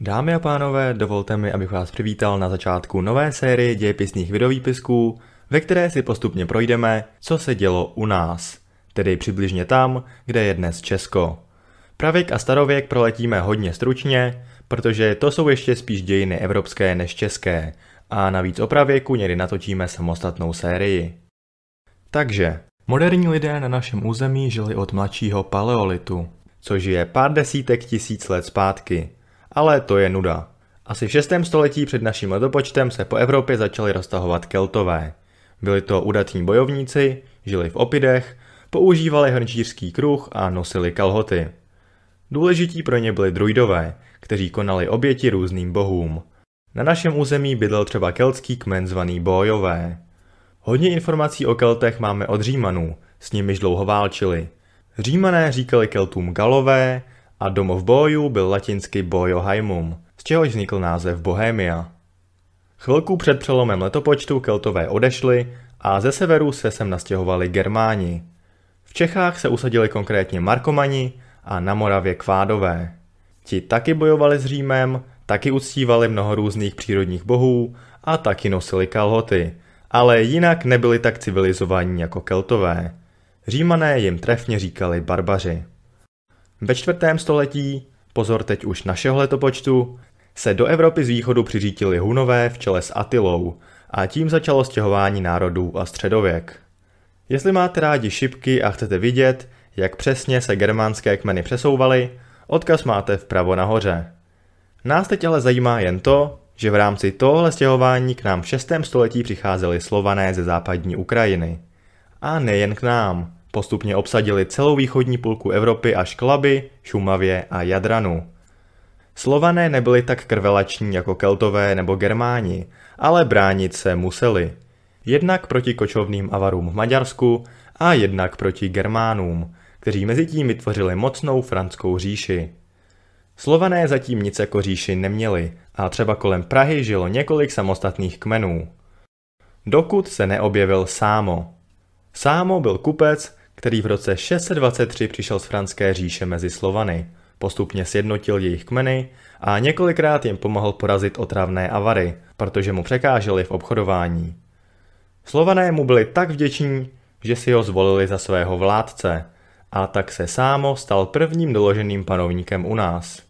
Dámy a pánové, dovolte mi, abych vás přivítal na začátku nové série dějepisných videovýpisků, ve které si postupně projdeme, co se dělo u nás, tedy přibližně tam, kde je dnes Česko. Pravěk a starověk proletíme hodně stručně, protože to jsou ještě spíš dějiny evropské než české, a navíc o pravěku někdy natočíme samostatnou sérii. Takže, moderní lidé na našem území žili od mladšího paleolitu, což je pár desítek tisíc let zpátky – ale to je nuda. Asi v 6. století před naším letopočtem se po Evropě začaly roztahovat keltové. Byli to udatní bojovníci, žili v opidech, používali hrnčířský kruh a nosili kalhoty. Důležití pro ně byli druidové, kteří konali oběti různým bohům. Na našem území bydlel třeba keltský kmen zvaný Bojové. Hodně informací o keltech máme od Římanů, s nimiž dlouho válčili. Římané říkali keltům galové, a domov bojů byl latinsky Bojohaimum, z čehož vznikl název Bohemia. Chvilku před přelomem letopočtu Keltové odešli a ze severu se sem nastěhovali Germáni. V Čechách se usadili konkrétně Markomani a na Moravě Kvádové. Ti taky bojovali s Římem, taky uctívali mnoho různých přírodních bohů a taky nosili kalhoty, ale jinak nebyli tak civilizovaní jako Keltové. Římané jim trefně říkali barbaři. Ve čtvrtém století, pozor teď už našeho letopočtu, se do Evropy z východu přiřítili Hunové v čele s Atilou a tím začalo stěhování národů a středověk. Jestli máte rádi šipky a chcete vidět, jak přesně se germánské kmeny přesouvaly, odkaz máte vpravo nahoře. Nás teď ale zajímá jen to, že v rámci tohle stěhování k nám v 6. století přicházeli slované ze západní Ukrajiny. A nejen k nám. Postupně obsadili celou východní půlku Evropy až k Labi, Šumavě a Jadranu. Slované nebyli tak krvelační jako Keltové nebo Germáni, ale bránit se museli. Jednak proti kočovným avarům v Maďarsku a jednak proti Germánům, kteří mezi tím vytvořili mocnou franskou říši. Slované zatím nic jako říši neměli a třeba kolem Prahy žilo několik samostatných kmenů. Dokud se neobjevil Sámo. Sámo byl kupec, který v roce 623 přišel z Franské říše mezi Slovany, postupně sjednotil jejich kmeny a několikrát jim pomohl porazit otravné avary, protože mu překáželi v obchodování. Slované mu byli tak vděční, že si ho zvolili za svého vládce a tak se sámo stal prvním doloženým panovníkem u nás.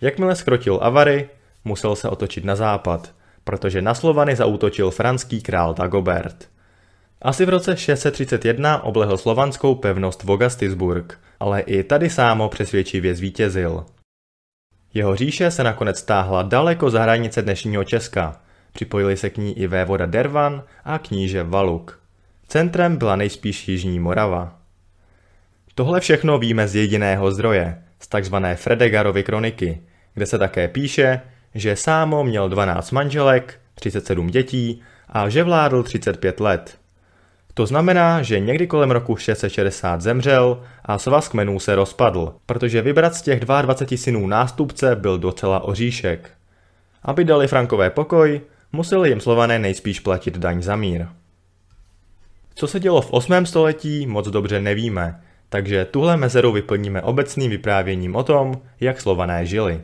Jakmile skrotil avary, musel se otočit na západ, protože na Slovany zaútočil franský král Dagobert. Asi v roce 631 oblehl slovanskou pevnost Vogastisburg, ale i tady sámo přesvědčivě zvítězil. Jeho říše se nakonec stáhla daleko za hranice dnešního Česka. Připojili se k ní i vévoda Dervan a kníže Valuk. Centrem byla nejspíš Jižní Morava. Tohle všechno víme z jediného zdroje, z takzvané Fredegarovy kroniky, kde se také píše, že Sámo měl 12 manželek, 37 dětí a že vládl 35 let. To znamená, že někdy kolem roku 660 zemřel a svaz kmenů se rozpadl, protože vybrat z těch 22 synů nástupce byl docela oříšek. Aby dali Frankové pokoj, museli jim slované nejspíš platit daň za mír. Co se dělo v 8. století, moc dobře nevíme, takže tuhle mezeru vyplníme obecným vyprávěním o tom, jak slované žili.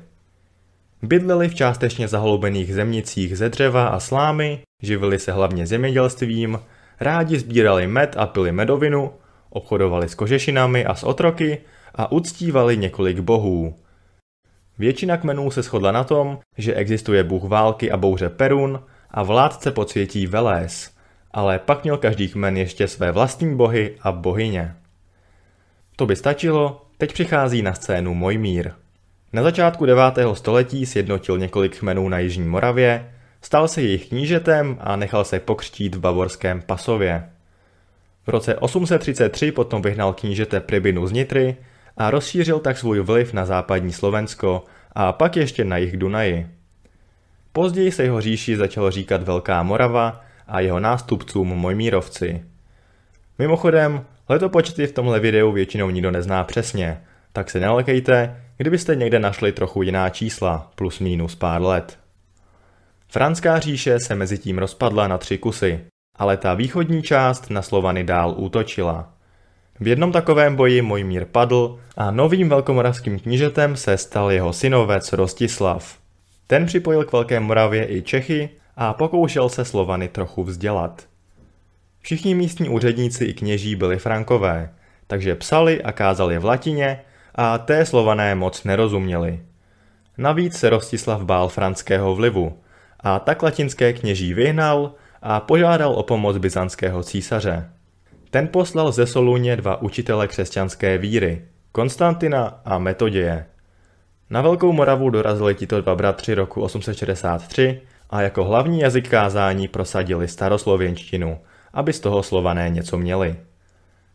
Bydleli v částečně zahloubených zemnicích ze dřeva a slámy, živili se hlavně zemědělstvím Rádi sbírali med a pili medovinu, obchodovali s kožešinami a s otroky a uctívali několik bohů. Většina kmenů se shodla na tom, že existuje bůh války a bouře Perun a vládce podsvětí Velés, ale pak měl každý kmen ještě své vlastní bohy a bohyně. To by stačilo, teď přichází na scénu Mojmír. Na začátku 9. století sjednotil několik kmenů na Jižní Moravě, Stal se jejich knížetem a nechal se pokřtít v bavorském pasově. V roce 833 potom vyhnal knížete Pribinu z Nitry a rozšířil tak svůj vliv na západní Slovensko a pak ještě na jih Dunaji. Později se jeho říši začalo říkat Velká Morava a jeho nástupcům Mojmírovci. Mimochodem, letopočty v tomhle videu většinou nikdo nezná přesně, tak se nelekejte, kdybyste někde našli trochu jiná čísla, plus minus pár let. Franská říše se mezi tím rozpadla na tři kusy, ale ta východní část na Slovany dál útočila. V jednom takovém boji Mojmír padl a novým velkomoravským knížetem se stal jeho synovec Rostislav. Ten připojil k Velké Moravě i Čechy a pokoušel se Slovany trochu vzdělat. Všichni místní úředníci i kněží byli frankové, takže psali a kázali v latině a té slované moc nerozuměli. Navíc se Rostislav bál franského vlivu – a tak latinské kněží vyhnal a požádal o pomoc byzantského císaře. Ten poslal ze Soluně dva učitele křesťanské víry, Konstantina a Metoděje. Na Velkou Moravu dorazili tito dva bratři roku 863 a jako hlavní jazyk kázání prosadili staroslověnštinu, aby z toho slované něco měli.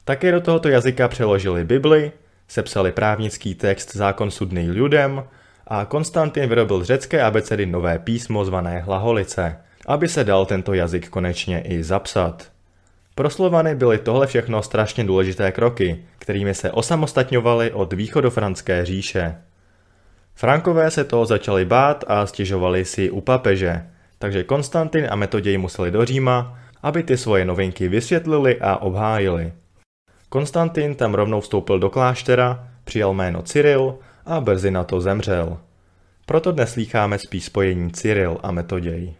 Také do tohoto jazyka přeložili Bibli, sepsali právnický text Zákon sudný lidem a Konstantin vyrobil z řecké abecedy nové písmo zvané Hlaholice, aby se dal tento jazyk konečně i zapsat. Pro Slovany byly tohle všechno strašně důležité kroky, kterými se osamostatňovali od východofranské říše. Frankové se toho začali bát a stěžovali si u papeže, takže Konstantin a Metoděj museli do Říma, aby ty svoje novinky vysvětlili a obhájili. Konstantin tam rovnou vstoupil do kláštera, přijal jméno Cyril a brzy na to zemřel. Proto dnes slýcháme spíš spojení Cyril a Metoděj.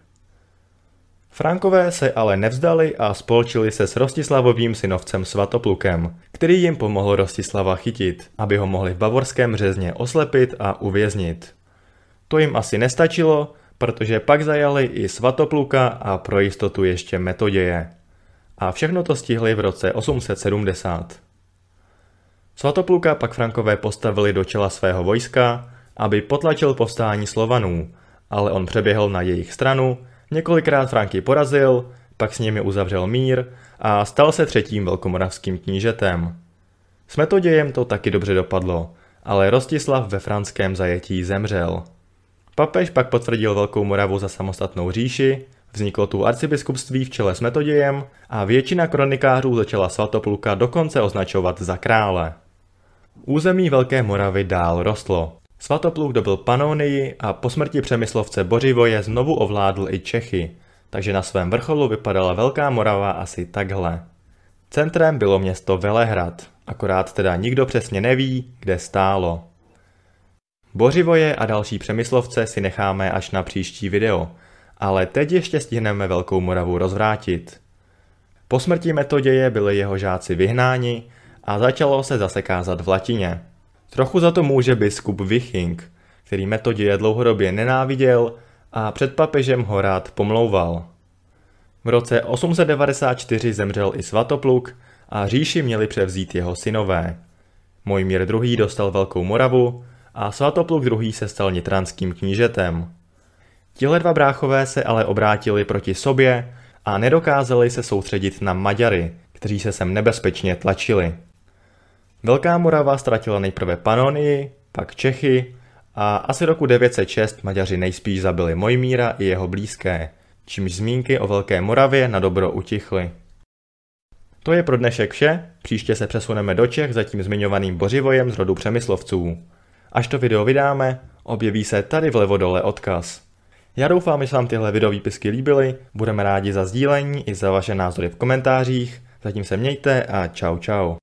Frankové se ale nevzdali a spolčili se s Rostislavovým synovcem Svatoplukem, který jim pomohl Rostislava chytit, aby ho mohli v bavorském řezně oslepit a uvěznit. To jim asi nestačilo, protože pak zajali i Svatopluka a pro jistotu ještě Metoděje. A všechno to stihli v roce 870. Svatopluka pak Frankové postavili do čela svého vojska, aby potlačil povstání Slovanů, ale on přeběhl na jejich stranu, několikrát Franky porazil, pak s nimi uzavřel mír a stal se třetím velkomoravským knížetem. S metodějem to taky dobře dopadlo, ale Rostislav ve franském zajetí zemřel. Papež pak potvrdil Velkou Moravu za samostatnou říši, vzniklo tu arcibiskupství v čele s metodějem a většina kronikářů začala svatopluka dokonce označovat za krále. Území Velké Moravy dál rostlo. Svatopluk dobil Panonii a po smrti přemyslovce Bořivoje znovu ovládl i Čechy, takže na svém vrcholu vypadala Velká Morava asi takhle. Centrem bylo město Velehrad, akorát teda nikdo přesně neví, kde stálo. Bořivoje a další přemyslovce si necháme až na příští video, ale teď ještě stihneme Velkou Moravu rozvrátit. Po smrti metoděje byli jeho žáci vyhnáni a začalo se zase kázat v latině. Trochu za to může biskup Viching, který je dlouhodobě nenáviděl a před papežem ho rád pomlouval. V roce 894 zemřel i svatopluk a říši měli převzít jeho synové. Mojmír II. dostal Velkou Moravu a svatopluk II. se stal nitranským knížetem. Tihle dva bráchové se ale obrátili proti sobě a nedokázali se soustředit na Maďary, kteří se sem nebezpečně tlačili. Velká Morava ztratila nejprve Panonii, pak Čechy a asi roku 906 Maďaři nejspíš zabili Mojmíra i jeho blízké, čímž zmínky o Velké Moravě na dobro utichly. To je pro dnešek vše, příště se přesuneme do Čech za tím zmiňovaným bořivojem z rodu Přemyslovců. Až to video vydáme, objeví se tady vlevo dole odkaz. Já doufám, že se vám tyhle videovýpisky líbily, budeme rádi za sdílení i za vaše názory v komentářích, zatím se mějte a čau čau.